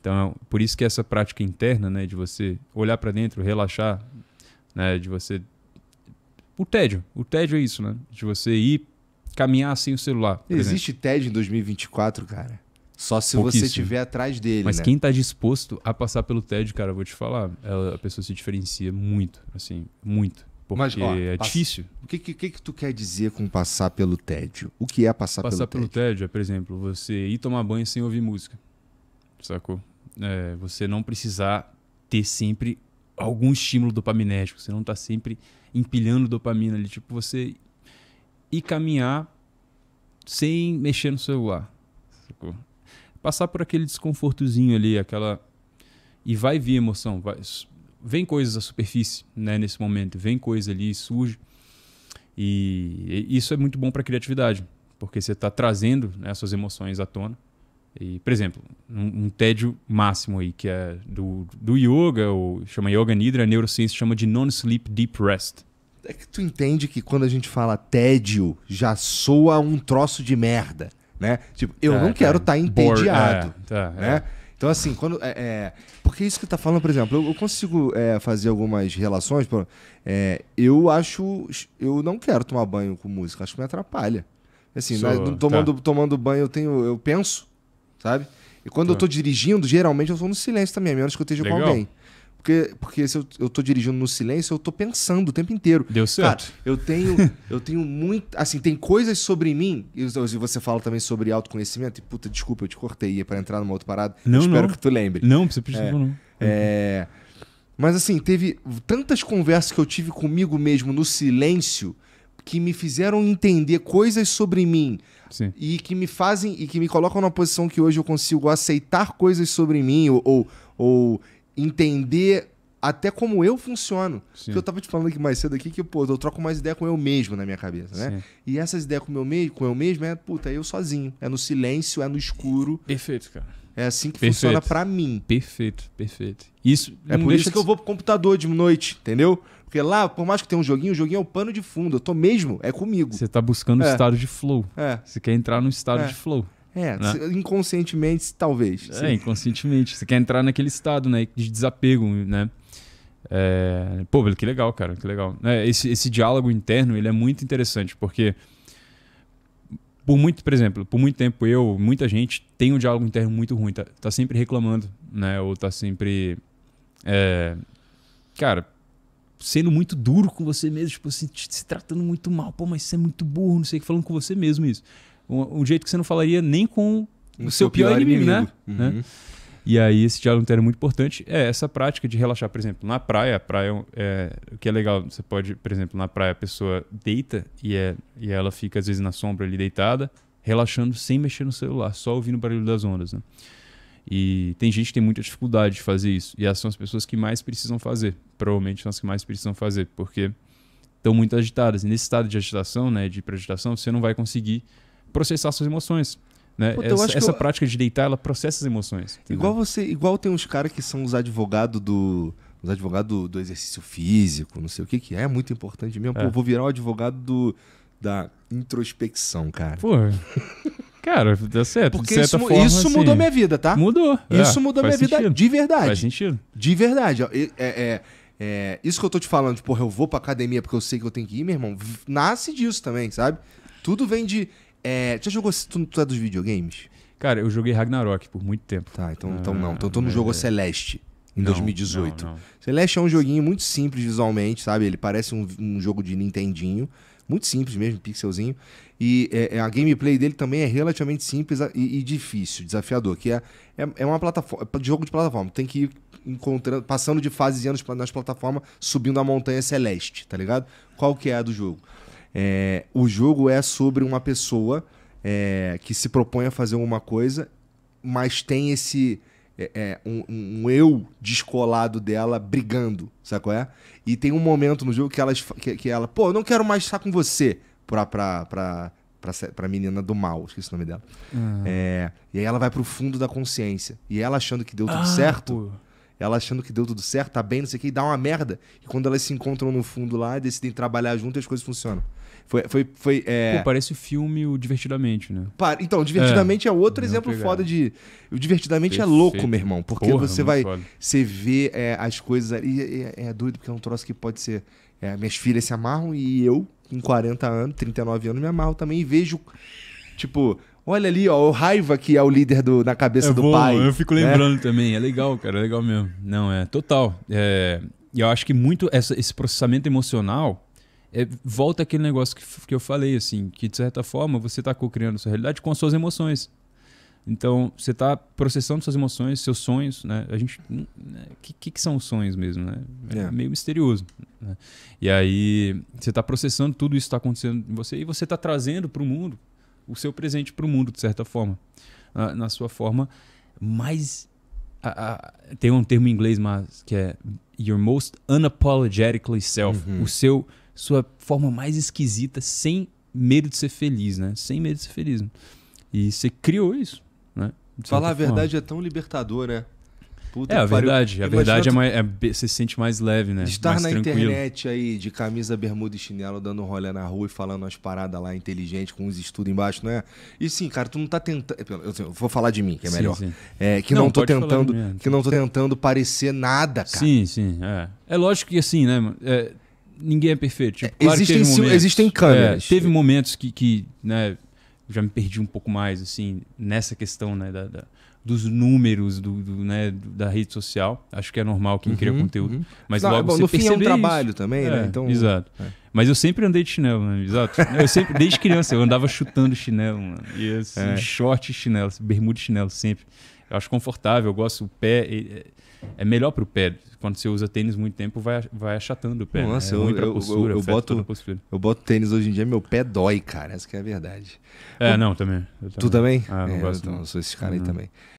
Então, por isso que essa prática interna, né, de você olhar para dentro, relaxar, né, de você o tédio, o tédio é isso, né? De você ir caminhar sem o celular. Existe exemplo. tédio em 2024, cara. Só se você estiver atrás dele. Mas né? quem está disposto a passar pelo tédio, cara, eu vou te falar, é, a pessoa se diferencia muito, assim, muito. Porque Mas, ó, é passa... difícil. O que, que, que, tu quer dizer com passar pelo tédio? O que é passar, passar pelo tédio? Passar pelo tédio é, por exemplo, você ir tomar banho sem ouvir música. Sacou? é, você não precisar ter sempre algum estímulo dopaminérgico, você não tá sempre empilhando dopamina ali, tipo você ir caminhar sem mexer no celular. Sacou? Passar por aquele desconfortozinho ali, aquela e vai vir emoção, vai... vem coisas à superfície, né, nesse momento, vem coisa ali, surge. E isso é muito bom para criatividade, porque você está trazendo né, emoções à tona e, por exemplo, um, um, tédio máximo aí, que é do, do yoga, ou chama yoga nidra, a neurociência chama de non-sleep deep rest. É que tu entende que quando a gente fala tédio, já soa um troço de merda, né? Tipo, eu é, não tá. quero estar tá entediado, é, tá, né? É. Então, assim, quando. É, é porque isso que tá falando, por exemplo, eu, eu consigo é, fazer algumas relações. Por, é, eu acho. Eu não quero tomar banho com música, acho que me atrapalha. Assim, so, né, tomando, tá. tomando banho, eu tenho. Eu penso sabe? E quando eu tá. tô dirigindo, geralmente eu tô no silêncio também, a menos que eu esteja Legal. com alguém. Porque, porque se eu, eu tô dirigindo no silêncio, eu tô pensando o tempo inteiro. Deu certo. Cara, eu tenho, eu tenho muito. Assim, tem coisas sobre mim. E você fala também sobre autoconhecimento. E puta, desculpa, eu te cortei para entrar numa outra parada. Não, espero não. que tu lembre. Não, você precisa é, não. É, mas assim, teve tantas conversas que eu tive comigo mesmo no silêncio que me fizeram entender coisas sobre mim Sim. e que me fazem e que me colocam numa posição que hoje eu consigo aceitar coisas sobre mim ou, ou, ou entender até como eu funciono. Porque eu tava te falando aqui mais cedo aqui que, pô, eu troco mais ideia com eu mesmo na minha cabeça, né? Sim. E essas ideias com, meu me com eu mesmo é, puta, é eu sozinho. É no silêncio, é no escuro. Perfeito, cara. É assim que perfeito. funciona para mim. Perfeito, perfeito. Isso é por isso que eu vou pro computador de noite, entendeu? Porque lá, por mais que tenha um joguinho, o joguinho é o pano de fundo. Eu tô mesmo, é comigo. Você tá buscando o é. estado de flow. É. Você quer entrar no estado é. de flow. É, né? inconscientemente, talvez. É, Sim. inconscientemente. Você quer entrar naquele estado, né? De desapego, né? É... Pô, que legal, cara, que legal. É, esse, esse diálogo interno, ele é muito interessante, porque por muito, por exemplo, por muito tempo eu, muita gente tem um diálogo interno muito ruim, tá, tá sempre reclamando, né? Ou tá sempre. É, cara, sendo muito duro com você mesmo, tipo, se, assim, se tratando muito mal, pô, mas você é muito burro, não sei o que, falando com você mesmo isso. Um, um jeito que você não falaria nem com o, seu, seu pior, pior, inimigo, inimigo. né? Uhum. né? E aí esse diálogo interno é muito importante. É essa prática de relaxar, por exemplo, na praia. A praia é, é, o que é legal, você pode, por exemplo, na praia a pessoa deita e, é, e ela fica às vezes na sombra ali deitada, relaxando sem mexer no celular, só ouvindo o barulho das ondas, né? E tem gente que tem muita dificuldade de fazer isso. E essas são as pessoas que mais precisam fazer. Provavelmente são as que mais precisam fazer, porque estão muito agitadas. E nesse estado de agitação, né, de pré-agitação, você não vai conseguir processar suas emoções. Né? Puta, essa, essa eu... prática de deitar, ela processa as emoções. Entendeu? Igual você, igual tem uns caras que são os advogados do. Os advogados do, do, exercício físico, não sei o que, que é, é muito importante mesmo. É. Pô, vou virar o advogado do, da introspecção, cara. Pô. Cara, deu certo. Porque isso, forma, isso assim, mudou minha vida, tá? Mudou. Isso é, mudou minha sentido. vida de verdade. Faz sentido. De verdade. É, é, é, isso que eu tô te falando, de, tipo, porra, eu vou pra academia porque eu sei que eu tenho que ir, meu irmão, nasce disso também, sabe? Tudo vem de. É, já jogou. Tu, tu é dos videogames? Cara, eu joguei Ragnarok por muito tempo. Tá, então, ah, então não. Então tu não ah, é... jogou Celeste em não, 2018. Não, não. Celeste é um joguinho muito simples visualmente, sabe? Ele parece um, um jogo de Nintendinho. Muito simples mesmo, pixelzinho. E é, é a gameplay dele também é relativamente simples e, e difícil, desafiador. Que é, é, é, uma plataforma, é jogo de plataforma. Tem que ir encontrando, passando de fases e anos nas plataformas, subindo a montanha celeste, tá ligado? Qual que é a do jogo? É, o jogo é sobre uma pessoa é, que se propõe a fazer uma coisa, mas tem esse. É, é um, um, eu descolado dela brigando, sabe qual é? E tem um momento no jogo que, ela, que, que ela, pô, não quero mais estar com você, pra, pra, pra, pra, pra menina do mal, esqueci o nome dela. Uhum. É, e aí ela vai pro fundo da consciência. E ela achando que deu tudo ah, certo, pô ela achando que deu tudo certo, tá bem, não sei o que, e dá uma merda. E quando elas se encontram no fundo lá e decidem trabalhar junto, as coisas funcionam. Foi. foi, foi é... Pô, parece o filme o Divertidamente, né? Então, Divertidamente é, é outro exemplo pegar. foda de. O Divertidamente Perfeito. é louco, meu irmão. Porque Porra, você vai. Você vê é, as coisas ali. É, é, é, doido, porque é um troço que pode ser. É, minhas filhas se amarram e eu, com 40 anos, 39 anos, me amarro também e vejo. Tipo, Olha ali, ó, o raiva que é o líder do, na cabeça é do bom, pai. Eu fico né? lembrando né? também, é legal, cara, é legal mesmo. Não, é total. É, eu acho que muito essa, esse processamento emocional é, volta aquele negócio que, que eu falei, assim, que de certa forma você está co-criando sua realidade com as suas emoções. Então, você está processando suas emoções, seus sonhos, né? A gente... O hum, né, que, que, que, são os sonhos mesmo, né? É, é. meio misterioso. Né? E aí, você está processando tudo isso que está acontecendo em você e você está trazendo para o mundo o seu presente para o mundo, de certa forma, uh, na sua forma mais. Uh, uh, tem um termo em inglês mas, que é your most unapologetically self. Uhum. O seu, sua forma mais esquisita, sem medo de ser feliz, né? Sem medo de ser feliz. E você criou isso, né? Falar a verdade é tão libertador, né? Puta é, a verdade. Pariu. A verdade tu... é, mais, é, você se sente mais leve, né? Estar mais na tranquilo. internet aí, de camisa, bermuda e chinelo, dando um rolê na rua e falando umas paradas lá inteligente, com uns estudos embaixo, não é? E sim, cara, tu não tá tentando. É, eu vou falar de mim, que é melhor. Sim, sim. É, que não, não tô tentando. É. Que não tô tentando parecer nada, cara. Sim, sim. É, é lógico que assim, né? É, ninguém é perfeito. Tipo, claro existem, momentos, existem é, câmeras. teve momentos que, que né, já me perdi um pouco mais, assim, nessa questão, né? da, da dos números do, do né, da rede social. Acho que é normal quem uhum, cria conteúdo. Uhum. Mas Não, logo bom, você no fim é um trabalho também, né? é, né? Então, exato. É. Mas eu sempre andei de chinelo, né? Exato. Eu sempre, desde criança, eu andava chutando chinelo, mano. E assim, é. short chinelo, bermuda chinelo sempre. Eu acho confortável, eu gosto o pé. É, é melhor para o pé. Quando você usa tênis muito tempo, vai, vai achatando o pé. Né? Nossa, né? é eu, eu, postura, eu, eu é boto, eu boto tênis hoje em dia, meu pé dói, cara. Essa que é a verdade. É, eu, não, também. também. Tu também? Ah, é, não gosto. Então, não, eu sou esse cara uhum. aí também.